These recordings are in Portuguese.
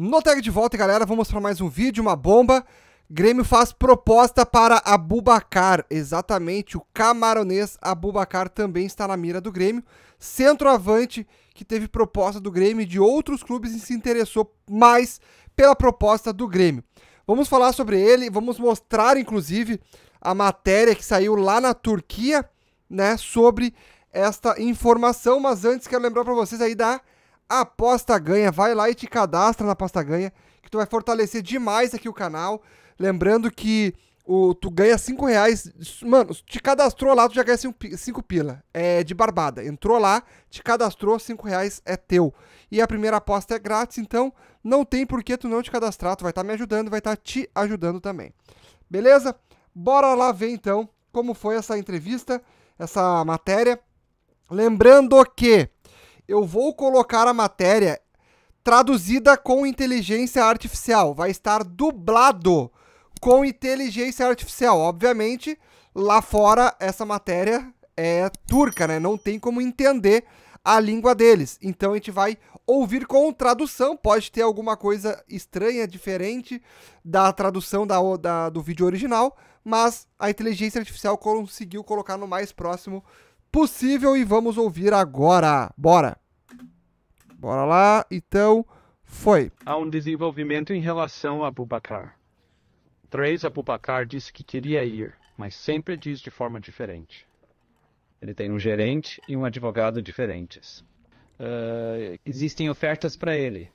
No tag de volta, galera, vou mostrar mais um vídeo, uma bomba. Grêmio faz proposta para Abubacar, exatamente, o camaronês Abubacar também está na mira do Grêmio. Centroavante que teve proposta do Grêmio e de outros clubes e se interessou mais pela proposta do Grêmio. Vamos falar sobre ele, vamos mostrar inclusive a matéria que saiu lá na Turquia, né, sobre esta informação, mas antes quero lembrar para vocês aí da Aposta Ganha. Vai lá e te cadastra na Aposta Ganha, que tu vai fortalecer demais aqui o canal. Lembrando que o, tu ganha 5 reais. Mano, te cadastrou lá, tu já ganha 5 pila. É de barbada. Entrou lá, te cadastrou, 5 reais é teu. E a primeira aposta é grátis, então não tem por que tu não te cadastrar. Tu vai estar tá me ajudando, vai estar tá te ajudando também. Beleza? Bora lá ver então como foi essa entrevista, essa matéria. Lembrando que eu vou colocar a matéria traduzida com inteligência artificial. Vai estar dublado com inteligência artificial. Obviamente, lá fora, essa matéria é turca, né? Não tem como entender a língua deles. Então a gente vai ouvir com tradução. Pode ter alguma coisa estranha, diferente da tradução da, da do vídeo original, mas a inteligência artificial conseguiu colocar no mais próximo possível e vamos ouvir agora. Bora! Bora lá, então foi. Há um desenvolvimento em relação a Abubacar. Três Abubacar disse que queria ir, mas sempre diz de forma diferente. Ele tem um gerente e um advogado diferentes. Uh, existem ofertas para ele.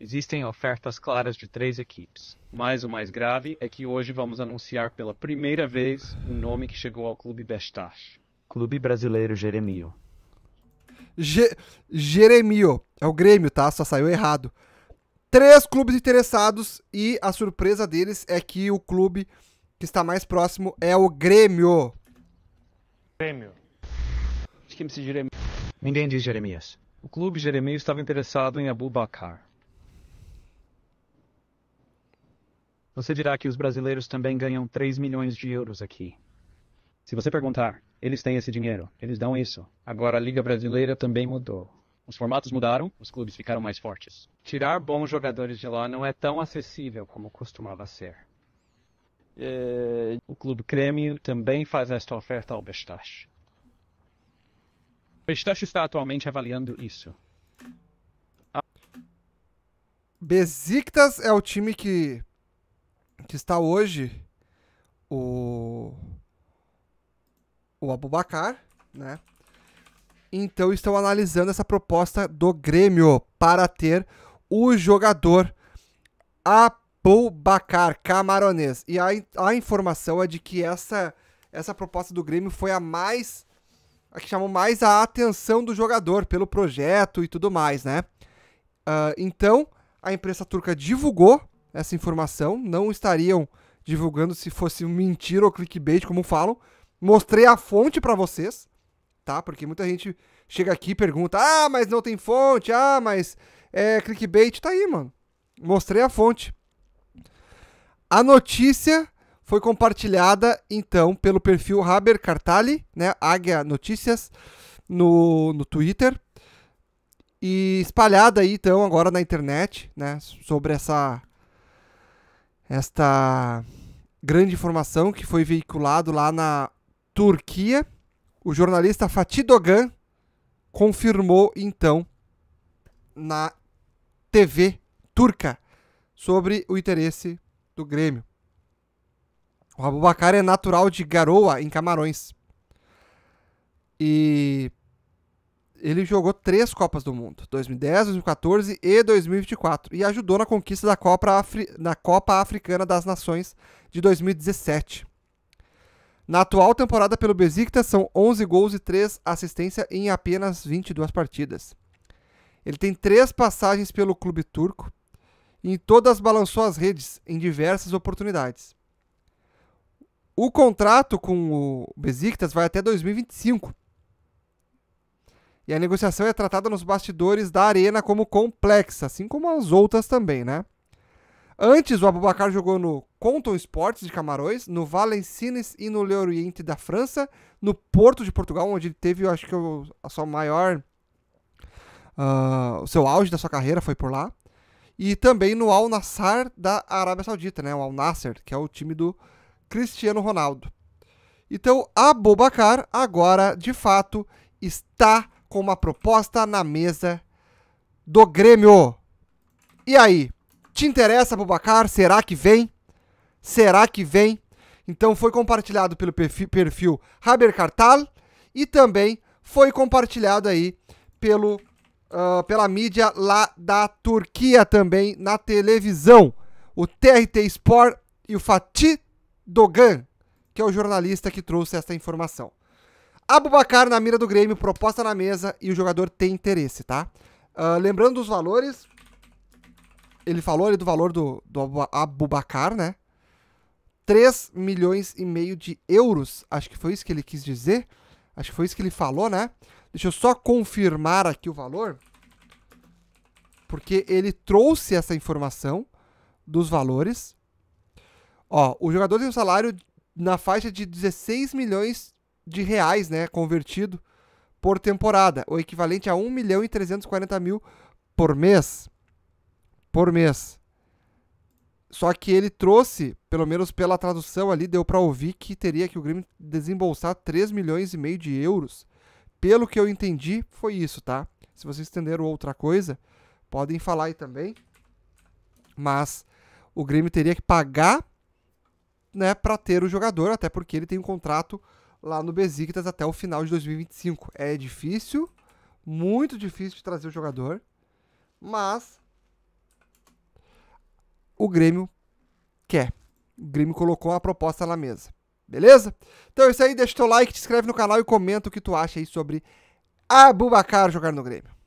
Existem ofertas claras de três equipes. Mas o mais grave é que hoje vamos anunciar pela primeira vez um nome que chegou ao clube Bestache. Clube Brasileiro Jeremio. Ge Jeremio. É o Grêmio, tá? Só saiu errado. Três clubes interessados e a surpresa deles é que o clube que está mais próximo é o Grêmio. Grêmio. De é Jeremias? Ninguém diz Jeremias. O clube Jeremias estava interessado em Abubakar. Você dirá que os brasileiros também ganham 3 milhões de euros aqui. Se você perguntar, eles têm esse dinheiro, eles dão isso. Agora a Liga Brasileira também mudou. Os formatos mudaram, os clubes ficaram mais fortes. Tirar bons jogadores de lá não é tão acessível como costumava ser. É... o Clube Grêmio também faz esta oferta ao Bestache. O Bestache está atualmente avaliando isso. A... Besiktas é o time que, que está hoje. O o Abubacar, né? Então estão analisando essa proposta do Grêmio para ter o jogador Abubacar Camaronês. E a, a informação é de que essa, essa proposta do Grêmio foi a mais a que chamou mais a atenção do jogador pelo projeto e tudo mais, né? Uh, então, a imprensa turca divulgou essa informação, não estariam divulgando se fosse mentira ou clickbait, como falam, Mostrei a fonte para vocês, tá? Porque muita gente chega aqui e pergunta: ah, mas não tem fonte, ah, mas é clickbait. Tá aí, mano. Mostrei a fonte. A notícia foi compartilhada, então, pelo perfil Haber Cartali, né? Águia Notícias, no, no Twitter. E espalhada aí, então, agora na internet, né? Sobre essa. Esta grande informação que foi veiculado lá na Turquia, o jornalista Fatih Dogan confirmou então na TV turca sobre o interesse do Grêmio. O Abubakar é natural de Garoa, em Camarões. E ele jogou três Copas do Mundo, 2010, 2014 e 2024, e ajudou na conquista da Copa, Afri... da Copa Africana das Nações de 2017. Na atual temporada pelo Besiktas, são 11 gols e 3 assistências em apenas 22 partidas. Ele tem três passagens pelo clube turco e em todas balançou as redes em diversas oportunidades. O contrato com o Besiktas vai até 2025. E a negociação é tratada nos bastidores da arena como complexa, assim como as outras também, né? Antes, o Abubacar jogou no Conton Sports de Camarões, no Valencines e no Le Oriente da França, no Porto de Portugal, onde ele teve, eu acho que, o, a sua maior. Uh, o seu auge da sua carreira foi por lá. E também no Al Nassr da Arábia Saudita, né? O Al Nassr, que é o time do Cristiano Ronaldo. Então, Abubacar agora, de fato, está com uma proposta na mesa do Grêmio. E aí, te interessa, Bubacar? Será que vem? Será que vem? Então foi compartilhado pelo perfil, perfil Haber Cartal e também foi compartilhado aí pelo, uh, pela mídia lá da Turquia também na televisão. O TRT Sport e o Fatih Dogan, que é o jornalista que trouxe essa informação. Abubacar na mira do Grêmio, proposta na mesa e o jogador tem interesse, tá? Uh, lembrando os valores, ele falou ali do valor do, do Abubacar, né? 3 milhões e meio de euros. Acho que foi isso que ele quis dizer. Acho que foi isso que ele falou, né? Deixa eu só confirmar aqui o valor. Porque ele trouxe essa informação dos valores. Ó, o jogador tem um salário na faixa de 16 milhões de reais, né? Convertido por temporada. O equivalente a 1 milhão e 340 mil por mês por mês. Só que ele trouxe, pelo menos pela tradução ali, deu para ouvir que teria que o Grêmio desembolsar 3 milhões e meio de euros. Pelo que eu entendi, foi isso, tá? Se vocês entenderam outra coisa, podem falar aí também. Mas o Grêmio teria que pagar, né, para ter o jogador, até porque ele tem um contrato lá no Besiktas até o final de 2025. É difícil, muito difícil de trazer o jogador, mas o Grêmio quer. O Grêmio colocou a proposta na mesa. Beleza? Então é isso aí, deixa teu like, te inscreve no canal e comenta o que tu acha aí sobre Abubacar jogar no Grêmio.